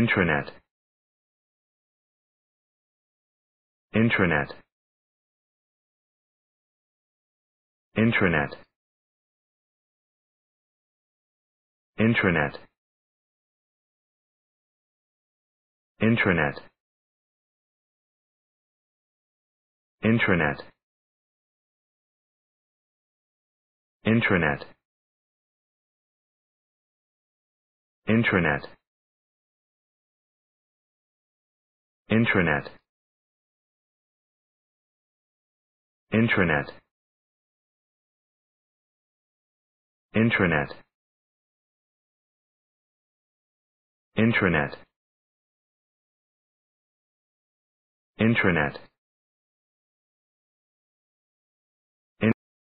Internet Internet Internet Internet Internet Internet Internet Internet intranet intranet intranet intranet intranet